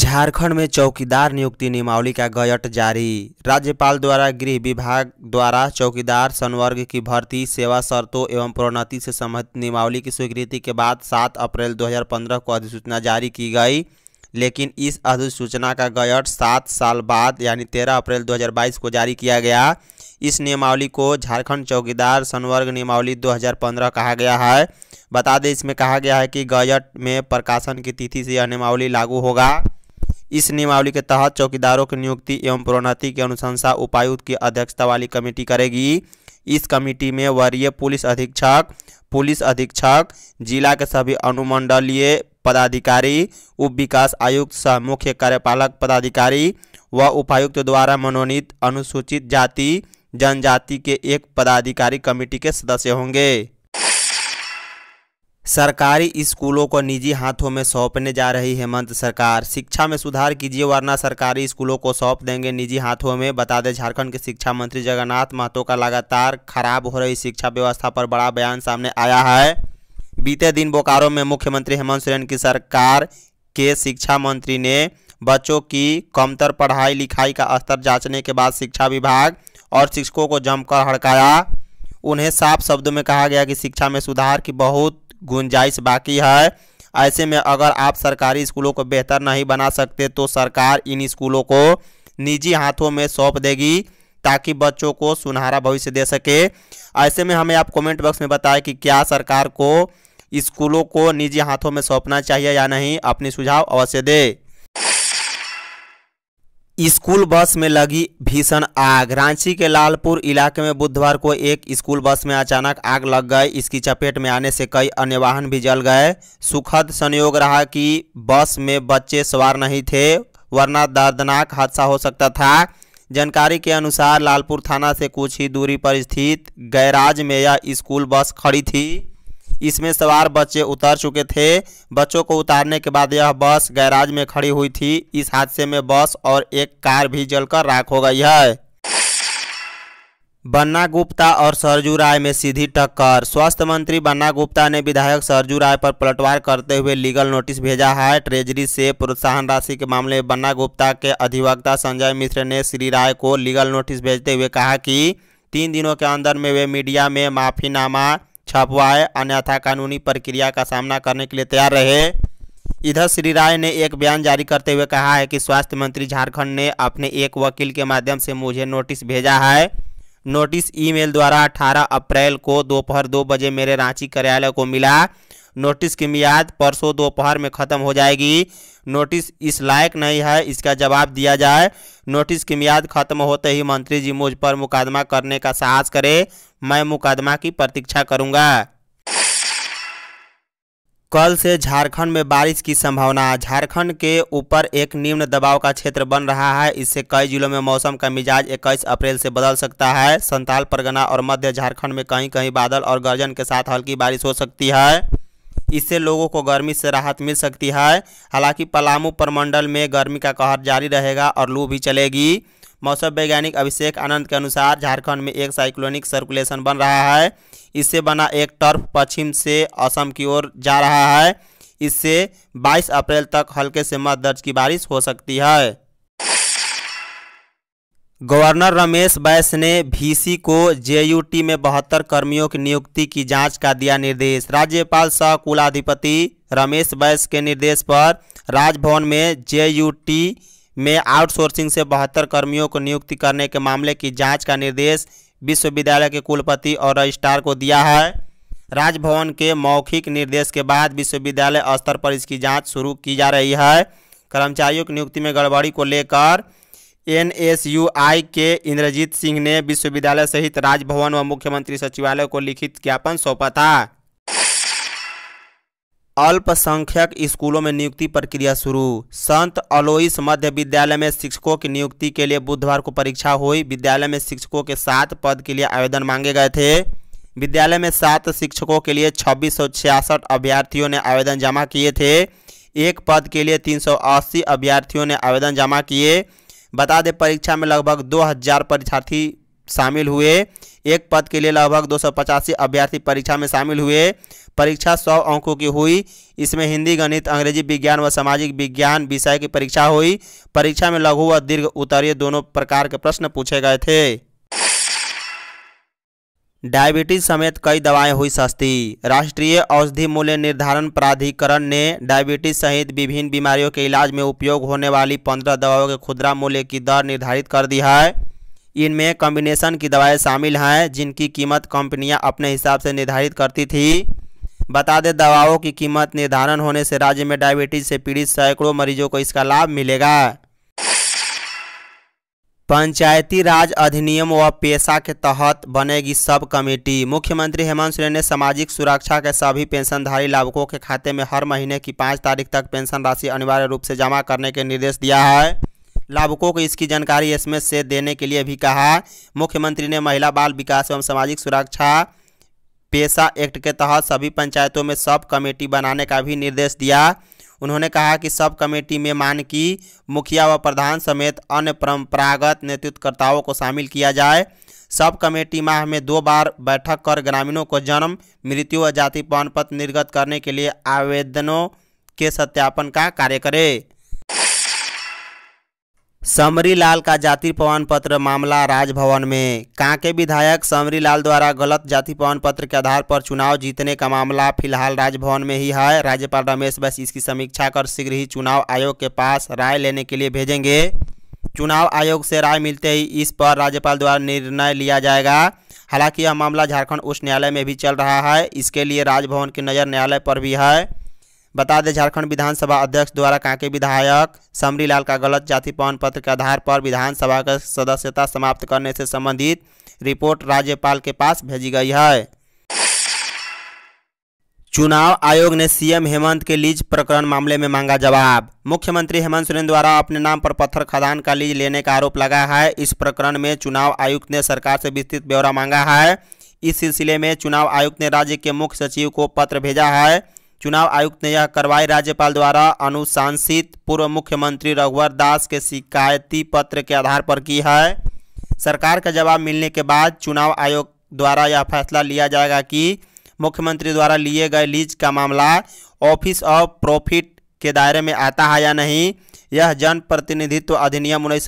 झारखंड में चौकीदार नियुक्ति नियमावली का गयट जारी राज्यपाल द्वारा गृह विभाग द्वारा चौकीदार संवर्ग की भर्ती सेवा शर्तों एवं प्रोन्नति से संबंधित नियमावली की स्वीकृति के बाद 7 अप्रैल 2015 को अधिसूचना जारी की गई लेकिन इस अधिसूचना का गयट सात साल बाद यानी 13 अप्रैल 2022 को जारी किया गया इस नियमावली को झारखंड चौकीदार संवर्ग नियमावली दो कहा गया है बता दें इसमें कहा गया है कि गजट में प्रकाशन की तिथि से यह नियमावली लागू होगा इस नियमावली के तहत चौकीदारों की नियुक्ति एवं प्रोन्नति की अनुशंसा उपायुक्त की अध्यक्षता वाली कमेटी करेगी इस कमेटी में वरीय पुलिस अधीक्षक पुलिस अधीक्षक जिला के सभी अनुमंडलीय पदाधिकारी उप विकास आयुक्त सह मुख्य कार्यपालक पदाधिकारी व उपायुक्त द्वारा मनोनीत अनुसूचित जाति जनजाति के एक पदाधिकारी कमेटी के सदस्य होंगे सरकारी स्कूलों को निजी हाथों में सौंपने जा रही हेमंत सरकार शिक्षा में सुधार कीजिए वरना सरकारी स्कूलों को सौंप देंगे निजी हाथों में बता दें झारखंड के शिक्षा मंत्री जगन्नाथ महतो का लगातार खराब हो रही शिक्षा व्यवस्था पर बड़ा बयान सामने आया है बीते दिन बोकारो में मुख्यमंत्री हेमंत सोरेन की सरकार के शिक्षा मंत्री ने बच्चों की कमतर पढ़ाई लिखाई का स्तर जाँचने के बाद शिक्षा विभाग और शिक्षकों को जमकर हड़काया उन्हें साफ शब्दों में कहा गया कि शिक्षा में सुधार की बहुत गुंजाइश बाकी है ऐसे में अगर आप सरकारी स्कूलों को बेहतर नहीं बना सकते तो सरकार इन स्कूलों को निजी हाथों में सौंप देगी ताकि बच्चों को सुनहरा भविष्य दे सके ऐसे में हमें आप कमेंट बॉक्स में बताएं कि क्या सरकार को स्कूलों को निजी हाथों में सौंपना चाहिए या नहीं अपने सुझाव अवश्य दें स्कूल बस में लगी भीषण आग रांची के लालपुर इलाके में बुधवार को एक स्कूल बस में अचानक आग लग गई इसकी चपेट में आने से कई अन्य वाहन भी जल गए सुखद संयोग रहा कि बस में बच्चे सवार नहीं थे वरना दर्दनाक हादसा हो सकता था जानकारी के अनुसार लालपुर थाना से कुछ ही दूरी पर स्थित गैराज में यह स्कूल बस खड़ी थी इसमें सवार बच्चे उतर चुके थे बच्चों को उतारने के बाद यह बस गैराज में खड़ी हुई थी इस हादसे में बस और एक कार भी जलकर राख हो गई है बन्ना गुप्ता और सरजू राय में सीधी टक्कर स्वास्थ्य मंत्री बन्ना गुप्ता ने विधायक सरजू राय पर पलटवार करते हुए लीगल नोटिस भेजा है ट्रेजरी से प्रोत्साहन राशि के मामले में बन्ना गुप्ता के अधिवक्ता संजय मिश्र ने श्री राय को लीगल नोटिस भेजते हुए कहा कि तीन दिनों के अंदर में वे मीडिया में माफीनामा छपवाए अन्यथा कानूनी प्रक्रिया का सामना करने के लिए तैयार रहे इधर श्री राय ने एक बयान जारी करते हुए कहा है कि स्वास्थ्य मंत्री झारखंड ने अपने एक वकील के माध्यम से मुझे नोटिस भेजा है नोटिस ईमेल द्वारा 18 अप्रैल को दोपहर दो बजे मेरे रांची कार्यालय को मिला नोटिस की मियाद परसों दोपहर में ख़त्म हो जाएगी नोटिस इस लायक नहीं है इसका जवाब दिया जाए नोटिस की मियाद खत्म होते ही मंत्री जी मुझ पर मुकदमा करने का साहस करे मैं मुकदमा की प्रतीक्षा करूंगा कल से झारखंड में बारिश की संभावना झारखंड के ऊपर एक निम्न दबाव का क्षेत्र बन रहा है इससे कई जिलों में मौसम का मिजाज 21 अप्रैल से बदल सकता है संताल परगना और मध्य झारखंड में कहीं कहीं बादल और गर्जन के साथ हल्की बारिश हो सकती है इससे लोगों को गर्मी से राहत मिल सकती है हालांकि पलामू प्रमंडल में गर्मी का कहर जारी रहेगा और लू भी चलेगी मौसम वैज्ञानिक अभिषेक आनंद के अनुसार झारखंड में एक साइक्लोनिक सर्कुलेशन बन रहा है इससे बना एक टर्फ पश्चिम से असम की ओर जा रहा है इससे 22 अप्रैल तक हल्के से मत दर्ज की बारिश हो सकती है गवर्नर रमेश बैस ने भीसी को जेयूटी में बहत्तर कर्मियों की नियुक्ति की जांच का दिया निर्देश राज्यपाल सह कुलाधिपति रमेश बैस के निर्देश पर राजभवन में जेयूटी में आउटसोर्सिंग से बहत्तर कर्मियों को नियुक्ति करने के मामले की जांच का निर्देश विश्वविद्यालय के कुलपति और रजिस्ट्रार को दिया है राजभवन के मौखिक निर्देश के बाद विश्वविद्यालय स्तर पर इसकी जांच शुरू की जा रही है कर्मचारियों की नियुक्ति में गड़बड़ी को लेकर एन के इंद्रजीत सिंह ने विश्वविद्यालय सहित राजभवन व मुख्यमंत्री सचिवालय को लिखित ज्ञापन सौंपा था अल्पसंख्यक स्कूलों में नियुक्ति प्रक्रिया शुरू संत अलोइस मध्य विद्यालय में शिक्षकों की नियुक्ति के लिए बुधवार को परीक्षा हुई विद्यालय में शिक्षकों के सात पद के लिए आवेदन मांगे गए थे विद्यालय में सात शिक्षकों के लिए छब्बीस अभ्यर्थियों ने आवेदन जमा किए थे एक पद के लिए 380 अभ्यर्थियों ने आवेदन जमा किए बता दें परीक्षा में लगभग 2000 परीक्षार्थी शामिल हुए एक पद के लिए लगभग दो अभ्यर्थी परीक्षा में शामिल हुए परीक्षा सौ अंकों की हुई इसमें हिंदी गणित अंग्रेजी विज्ञान व सामाजिक विज्ञान विषय की परीक्षा हुई परीक्षा में लघु व दीर्घ उत्तरीय दोनों प्रकार के प्रश्न पूछे गए थे डायबिटीज समेत कई दवाएं हुई सस्ती राष्ट्रीय औषधि मूल्य निर्धारण प्राधिकरण ने डायबिटीज सहित विभिन्न बीमारियों के इलाज में उपयोग होने वाली पंद्रह दवाओं के खुदरा मूल्य की दर निर्धारित कर दी है इनमें कॉम्बिनेशन की दवाएं शामिल हैं जिनकी कीमत कंपनियां अपने हिसाब से निर्धारित करती थी बता दें दवाओं की कीमत निर्धारण होने से राज्य में डायबिटीज से पीड़ित सैकड़ों मरीजों को इसका लाभ मिलेगा पंचायती राज अधिनियम व पेशा के तहत बनेगी सब कमेटी मुख्यमंत्री हेमंत सोरेन ने सामाजिक सुरक्षा के सभी पेंशनधारी लाभुकों के खाते में हर महीने की पाँच तारीख तक पेंशन राशि अनिवार्य रूप से जमा करने के निर्देश दिया है लाभुकों को इसकी जानकारी एसएमएस से देने के लिए भी कहा मुख्यमंत्री ने महिला बाल विकास एवं सामाजिक सुरक्षा पेशा एक्ट के तहत सभी पंचायतों में सब कमेटी बनाने का भी निर्देश दिया उन्होंने कहा कि सब कमेटी में मान की मुखिया व प्रधान समेत अन्य परम्परागत नेतृत्वकर्ताओं को शामिल किया जाए सब कमेटी माह में दो बार बैठक कर ग्रामीणों को जन्म मृत्यु व जाति प्रमाण पत्र निर्गत करने के लिए आवेदनों के सत्यापन का कार्य करें समरी लाल का जाति प्रमाण पत्र मामला राजभवन में कांके विधायक समरी लाल द्वारा गलत जाति प्रमाण पत्र के आधार पर चुनाव जीतने का मामला फिलहाल राजभवन में ही है राज्यपाल रमेश बैस इसकी समीक्षा कर शीघ्र ही चुनाव आयोग के पास राय लेने के लिए भेजेंगे चुनाव आयोग से राय मिलते ही इस पर राज्यपाल द्वारा निर्णय लिया जाएगा हालांकि यह मामला झारखंड उच्च न्यायालय में भी चल रहा है इसके लिए राजभवन की नज़र न्यायालय पर भी है बता दें झारखंड विधानसभा अध्यक्ष द्वारा कांके विधायक समरी लाल का गलत जाति प्रमाण पत्र के आधार पर विधानसभा का सदस्यता समाप्त करने से संबंधित रिपोर्ट राज्यपाल के पास भेजी गई है चुनाव आयोग ने सीएम हेमंत के लीज प्रकरण मामले में मांगा जवाब मुख्यमंत्री हेमंत सोरेन द्वारा अपने नाम पर पत्थर खदान का लीज लेने का आरोप लगा है इस प्रकरण में चुनाव आयुक्त ने सरकार से विस्तृत ब्यौरा मांगा है इस सिलसिले में चुनाव आयुक्त ने राज्य के मुख्य सचिव को पत्र भेजा है चुनाव आयुक्त ने यह कार्रवाई राज्यपाल द्वारा अनुशासित पूर्व मुख्यमंत्री रघुवर दास के शिकायती पत्र के आधार पर की है सरकार का जवाब मिलने के बाद चुनाव आयोग द्वारा यह फैसला लिया जाएगा कि मुख्यमंत्री द्वारा लिए गए लीज का मामला ऑफिस ऑफ प्रॉफिट के दायरे में आता है या नहीं यह जनप्रतिनिधित्व अधिनियम उन्नीस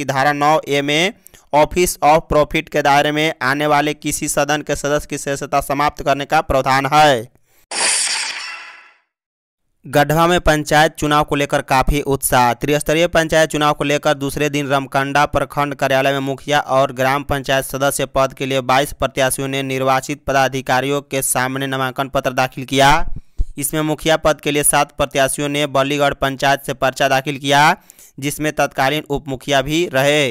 की धारा नौ ए में ऑफिस ऑफ प्रॉफिट के दायरे में आने वाले किसी सदन के सदस्य की सदस्यता समाप्त करने का प्रावधान है गढ़वा में पंचायत चुनाव को लेकर काफ़ी उत्साह त्रिस्तरीय पंचायत चुनाव को लेकर दूसरे दिन रमकंडा प्रखंड कार्यालय में मुखिया और ग्राम पंचायत सदस्य पद के लिए 22 प्रत्याशियों ने निर्वाचित पदाधिकारियों के सामने नामांकन पत्र दाखिल किया इसमें मुखिया पद के लिए सात प्रत्याशियों ने बल्लीगढ़ पंचायत से पर्चा दाखिल किया जिसमें तत्कालीन उप मुखिया भी रहे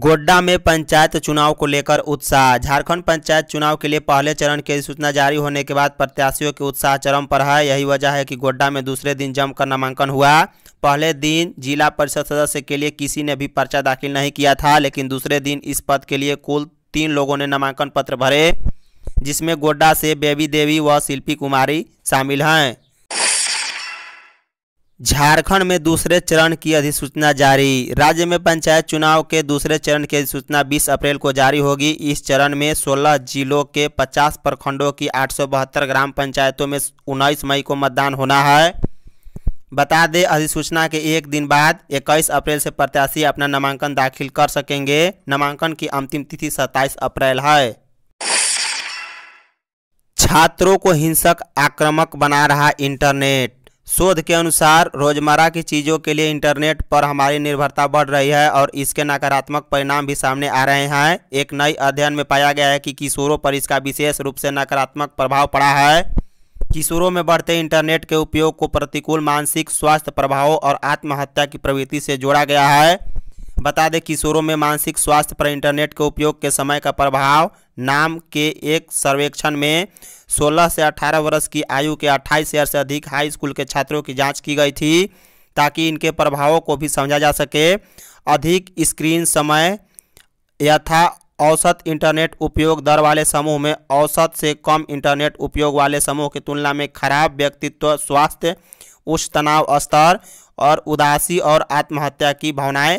गोड्डा में पंचायत चुनाव को लेकर उत्साह झारखंड पंचायत चुनाव के लिए पहले चरण की अधिसूचना जारी होने के बाद प्रत्याशियों के उत्साह चरम पर है यही वजह है कि गोड्डा में दूसरे दिन जमकर नामांकन हुआ पहले दिन जिला परिषद सदस्य के लिए किसी ने भी पर्चा दाखिल नहीं किया था लेकिन दूसरे दिन इस पद के लिए कुल तीन लोगों ने नामांकन पत्र भरे जिसमें गोड्डा से बेबी देवी व शिल्पी कुमारी शामिल हैं झारखंड में दूसरे चरण की अधिसूचना जारी राज्य में पंचायत चुनाव के दूसरे चरण की अधिसूचना 20 अप्रैल को जारी होगी इस चरण में 16 जिलों के 50 प्रखंडों की आठ ग्राम पंचायतों में उन्नीस मई को मतदान होना है बता दें अधिसूचना के एक दिन बाद 21 अप्रैल से प्रत्याशी अपना नामांकन दाखिल कर सकेंगे नामांकन की अंतिम तिथि 27 अप्रैल है छात्रों को हिंसक आक्रामक बना रहा इंटरनेट शोध के अनुसार रोजमर्रा की चीज़ों के लिए इंटरनेट पर हमारी निर्भरता बढ़ रही है और इसके नकारात्मक परिणाम भी सामने आ रहे हैं एक नए अध्ययन में पाया गया है कि किशोरों पर इसका विशेष रूप से नकारात्मक प्रभाव पड़ा है किशोरों में बढ़ते इंटरनेट के उपयोग को प्रतिकूल मानसिक स्वास्थ्य प्रभावों और आत्महत्या की प्रवृत्ति से जोड़ा गया है बता दें किशोरों में मानसिक स्वास्थ्य पर इंटरनेट के उपयोग के समय का प्रभाव नाम के एक सर्वेक्षण में 16 से 18 वर्ष की आयु के 28 शहर से अधिक हाई स्कूल के छात्रों की जांच की गई थी ताकि इनके प्रभावों को भी समझा जा सके अधिक स्क्रीन समय यथा औसत इंटरनेट उपयोग दर वाले समूह में औसत से कम इंटरनेट उपयोग वाले समूह की तुलना में खराब व्यक्तित्व स्वास्थ्य उच्च तनाव स्तर और उदासी और आत्महत्या की भावनाएं